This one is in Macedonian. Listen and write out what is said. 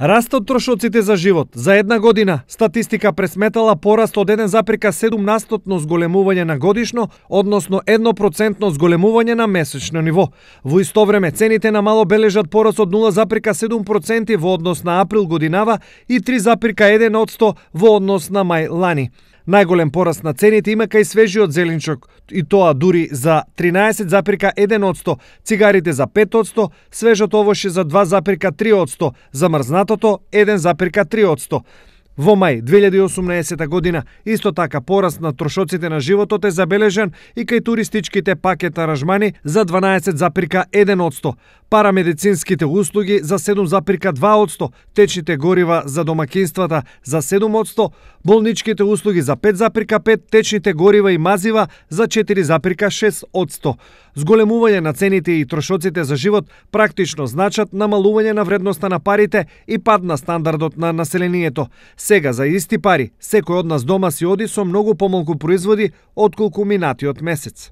Растот трошоците за живот. За една година статистика пресметала пораст од 1,7% зголемување на годишно, односно 1% зголемување на месечно ниво. Во исто време цените на мало бележат пораст од 0,7% во однос на април годинава и 3,1% во однос на мај лани. Најголем пораст на цените има кај свежиот зеленчок, и тоа дури за 13,1%, цигарите за 5%, свежото овоше за 2,3%, замрзнат статото 1,3 Во мај 2018 година, исто така пораст на трошоците на животот е забележен и кај туристичките пакет аранжмани за 12,1%, парамедицинските услуги за 7,2%, течните горива за домакинствата за 7%, болничките услуги за 5,5%, течните горива и мазива за 4,6%. Зголемување на цените и трошоците за живот практично значат намалување на вредноста на парите и пад на стандардот на населението Сега за исти пари, секој од нас дома си оди со многу помалку производи отколку минатиот месец.